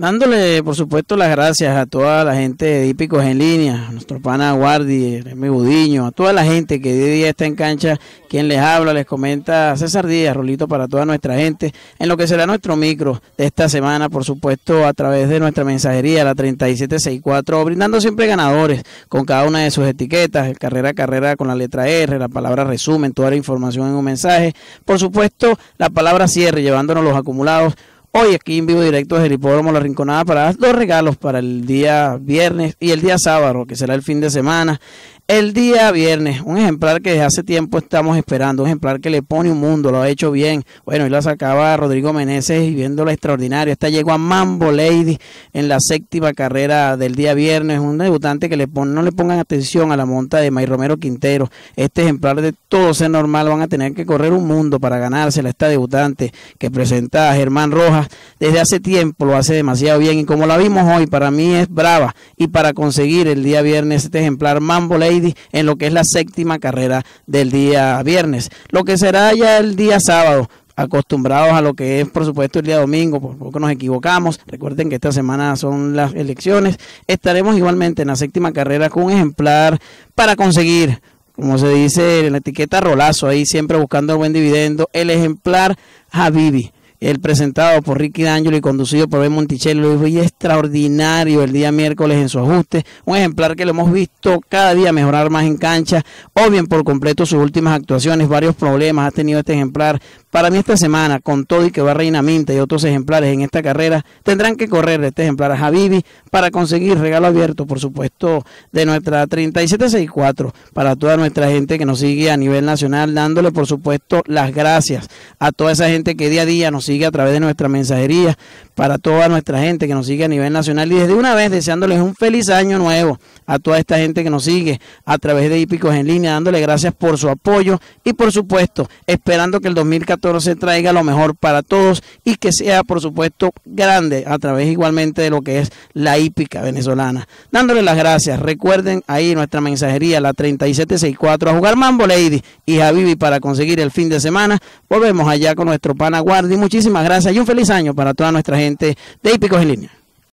Dándole, por supuesto, las gracias a toda la gente de Hípicos en Línea, a nuestro pana Guardi, mi Budiño, a toda la gente que día a día está en cancha, quien les habla, les comenta César Díaz, Rolito, para toda nuestra gente, en lo que será nuestro micro de esta semana, por supuesto, a través de nuestra mensajería, la 3764, brindando siempre ganadores con cada una de sus etiquetas, carrera a carrera con la letra R, la palabra resumen, toda la información en un mensaje, por supuesto, la palabra cierre, llevándonos los acumulados hoy aquí en vivo directo desde el Hipódromo La Rinconada para dos regalos para el día viernes y el día sábado, que será el fin de semana. El día viernes, un ejemplar que desde hace tiempo estamos esperando, un ejemplar que le pone un mundo, lo ha hecho bien. Bueno, y la sacaba Rodrigo Meneses y viéndolo extraordinario. Esta llegó a Mambo Lady en la séptima carrera del día viernes. Un debutante que le no le pongan atención a la monta de May Romero Quintero. Este ejemplar de todo ser normal van a tener que correr un mundo para ganársela. Esta debutante que presenta Germán Rojas desde hace tiempo lo hace demasiado bien. Y como la vimos hoy, para mí es brava. Y para conseguir el día viernes este ejemplar Mambo Lady en lo que es la séptima carrera del día viernes. Lo que será ya el día sábado, acostumbrados a lo que es, por supuesto, el día domingo, por poco nos equivocamos. Recuerden que esta semana son las elecciones. Estaremos igualmente en la séptima carrera con un ejemplar para conseguir, como se dice en la etiqueta rolazo, ahí siempre buscando el buen dividendo, el ejemplar Habibi el presentado por Ricky D'Angelo y conducido por Ben Monticello y extraordinario el día miércoles en su ajuste, un ejemplar que lo hemos visto cada día mejorar más en cancha o bien por completo sus últimas actuaciones, varios problemas ha tenido este ejemplar para mí esta semana, con todo y que va Reina Minta y otros ejemplares en esta carrera, tendrán que correr este ejemplar a Javivi para conseguir regalo abierto, por supuesto, de nuestra 3764 para toda nuestra gente que nos sigue a nivel nacional, dándole, por supuesto, las gracias a toda esa gente que día a día nos sigue a través de nuestra mensajería, para toda nuestra gente que nos sigue a nivel nacional y desde una vez deseándoles un feliz año nuevo a toda esta gente que nos sigue a través de Hípicos en línea, dándole gracias por su apoyo y, por supuesto, esperando que el 2014 se traiga lo mejor para todos y que sea, por supuesto, grande a través igualmente de lo que es la hípica venezolana. Dándole las gracias. Recuerden ahí nuestra mensajería, la 3764, a jugar Mambo Lady y Javivi para conseguir el fin de semana. Volvemos allá con nuestro pana Guardi. Muchísimas gracias y un feliz año para toda nuestra gente de Hípicos en Línea.